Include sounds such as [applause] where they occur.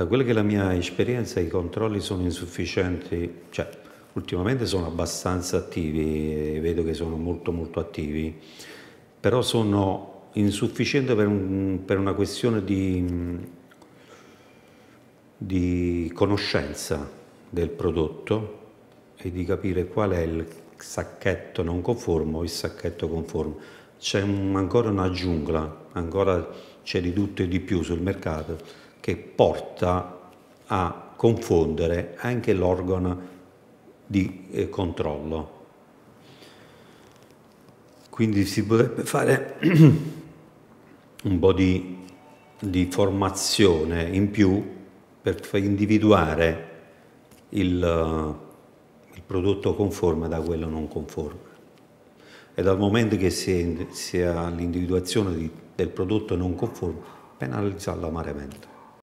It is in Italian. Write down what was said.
Da quella che è la mia esperienza i controlli sono insufficienti, cioè ultimamente sono abbastanza attivi, eh, vedo che sono molto molto attivi, però sono insufficienti per, un, per una questione di, di conoscenza del prodotto e di capire qual è il sacchetto non conforme o il sacchetto conforme. C'è un, ancora una giungla, ancora c'è di tutto e di più sul mercato che porta a confondere anche l'organo di eh, controllo. Quindi si potrebbe fare [clears throat] un po' di, di formazione in più per individuare il, eh, il, prodotto conforme da quello non conforme. E dal momento che si, si ha l'individuazione di, del prodotto non conforme, penalizzarlo amaramente.